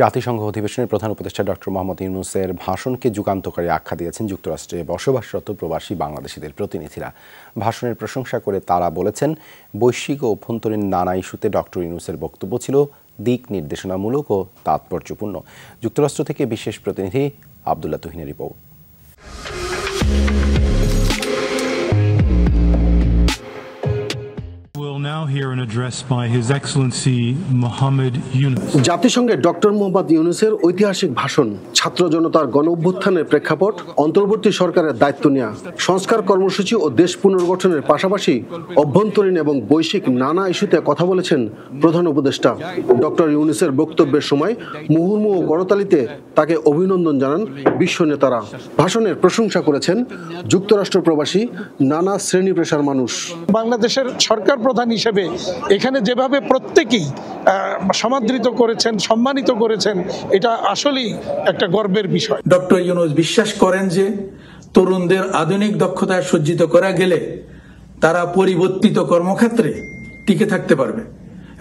জাতিসংঘ অধিবেশনের প্রধান উপদেষ্টা ডক্টর মোহাম্মদ ইউনুসের ভাষণকে যুগান্তকারী আখ্যা দিয়েছেন যুক্তরাষ্ট্রে বসবাসরত প্রবাসী বাংলাদেশিদের প্রতিনিধিরা ভাষণের প্রশংসা করে তারা বলেছেন বৈশ্বিক ও অভ্যন্তরীণ নানা ইস্যুতে ডক্টর ইউনুসের বক্তব্য ছিল দিক নির্দেশনামূলক ও তাৎপর্যপূর্ণ যুক্তরাষ্ট্র থেকে বিশেষ প্রতিনিধি আবদুল্লা তুহিনের রিপোর্ট জাতিসংঘের ডক্টর মোহাম্মদ ইউনুসের ঐতিহাসিক ভাষণ ছাত্র জনতার গণ অভ্যুত্থানের প্রেক্ষাপট অন্তর্বর্তী সরকারের দায়িত্ব নেওয়া সংস্কার কর্মসূচি ও দেশ পুনর্গঠনের পাশাপাশি অভ্যন্তরীণ এবং বৈশ্বিক নানা ইস্যুতে কথা বলেছেন প্রধান উপদেষ্টা ডক্টর ইউনুসের বক্তব্যের সময় মুহুর্মু ও করতালিতে তাকে অভিনন্দন জানান বিশ্ব নেতারা ভাষণের প্রশংসা করেছেন যুক্তরাষ্ট্র প্রবাসী নানা শ্রেণী পেশার মানুষ বাংলাদেশের সরকার প্রধান হিসেবে এখানে যেভাবে প্রত্যেকেই সমাদৃত করেছেন সম্মানিত করেছেন এটা আসলেই একটা গর্বের বিষয় ডক্টর ইউনুস বিশ্বাস করেন যে তরুণদের আধুনিক দক্ষতায় সজ্জিত করা গেলে তারা পরিবর্তিত কর্মক্ষেত্রে টিকে থাকতে পারবে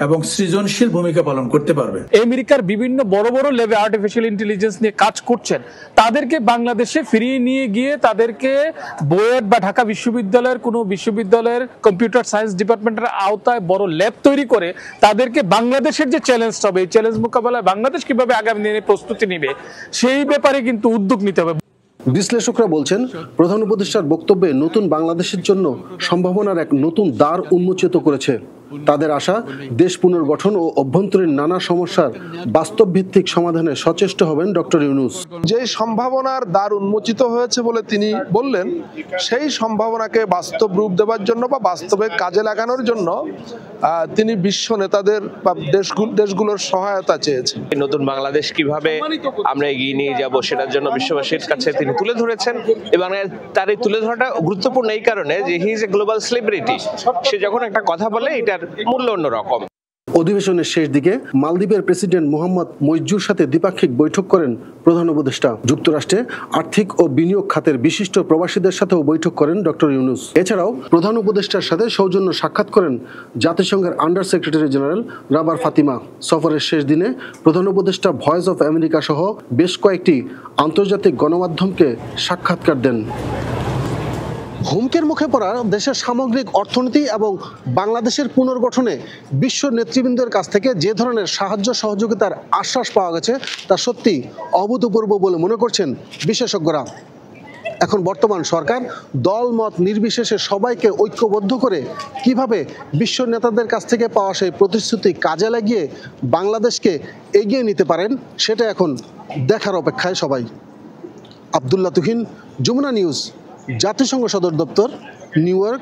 এবং সৃজনশীল ভূমিকা পালন করতে পারবে আমেরিকার বিভিন্ন বড় বড় লেভে আর্টিফিশিয়াল ইন্টেলিজেন্স নিয়ে কাজ করছেন তাদেরকে বাংলাদেশে ফিরিয়ে নিয়ে গিয়ে তাদেরকে বয়েট বা ঢাকা বিশ্ববিদ্যালয়ের কোনো বিশ্ববিদ্যালয়ের কম্পিউটার সায়েন্স ডিপার্টমেন্টের আওতায় বড় ল্যাব তৈরি করে তাদেরকে বাংলাদেশের যে চ্যালেঞ্জটা হবে এই চ্যালেঞ্জ মোকাবেলায় বাংলাদেশ কিভাবে আগামী দিনে প্রস্তুতি নেবে সেই ব্যাপারে কিন্তু উদ্যোগ নিতে হবে বিশ্লেষকরা বলছেন প্রধান উপদেষ্টার বক্তব্যে নতুন বাংলাদেশের জন্য সম্ভাবনার এক নতুন দ্বার উন্মোচিত করেছে তাদের আশা দেশ পুনর্গঠন ও অভ্যন্তরীণ নানা সমস্যার বাস্তবভিত্তিক সমাধানে সচেষ্ট হবেন ডক্টর ইউনুস যে সম্ভাবনার দ্বার উন্মোচিত হয়েছে বলে তিনি বললেন সেই সম্ভাবনাকে বাস্তব রূপ দেওয়ার জন্য বা বাস্তবে কাজে লাগানোর জন্য তিনি বিশ্ব নেতাদের বা দেশগুলোর সহায়তা চেয়েছে নতুন বাংলাদেশ কিভাবে আমরা এগিয়ে নিয়ে যাবো সেটার জন্য বিশ্ববাসীর কাছে তিনি তুলে ধরেছেন এবং তার এই তুলে ধরাটা গুরুত্বপূর্ণ এই কারণে যে he is a global celebrity সে যখন একটা কথা বলে এটা এটার মূল্য অন্যরকম অধিবেশনের শেষ দিকে মালদ্বীপের প্রেসিডেন্ট মোহাম্মদ মৈজুর সাথে দ্বিপাক্ষিক বৈঠক করেন প্রধান উপদেষ্টা যুক্তরাষ্ট্রে আর্থিক ও বিনিয়োগ খাতের বিশিষ্ট প্রবাসীদের সাথেও বৈঠক করেন ডক্টর ইউনুস এছাড়াও প্রধান উপদেষ্টার সাথে সৌজন্য সাক্ষাৎ করেন জাতিসংঘের under secretary general Rabab Fatima সফরের শেষ দিনে প্রধান উপদেষ্টা ভয়েস অফ আমেরিকা সহ বেশ কয়েকটি আন্তর্জাতিক গণমাধ্যমকে সাক্ষাৎকার দেন হুমকির মুখে পড়া দেশের সামগ্রিক অর্থনীতি এবং বাংলাদেশের পুনর্গঠনে বিশ্ব নেতৃবৃন্দের কাছ থেকে যে ধরনের সাহায্য সহযোগিতার আশ্বাস পাওয়া গেছে তা সত্যি অভূতপূর্ব বলে মনে করছেন বিশেষজ্ঞরা এখন বর্তমান সরকার দল মত নির্বিশেষে সবাইকে ঐক্যবদ্ধ করে কিভাবে বিশ্ব নেতাদের কাছ থেকে পাওয়া সেই প্রতিশ্রুতি কাজে লাগিয়ে বাংলাদেশকে এগিয়ে নিতে পারেন সেটা এখন দেখার অপেক্ষায় সবাই আবদুল্লা তুহিন যমুনা নিউজ জাতিসংঘ সদর দপ্তর নিউ ইয়র্ক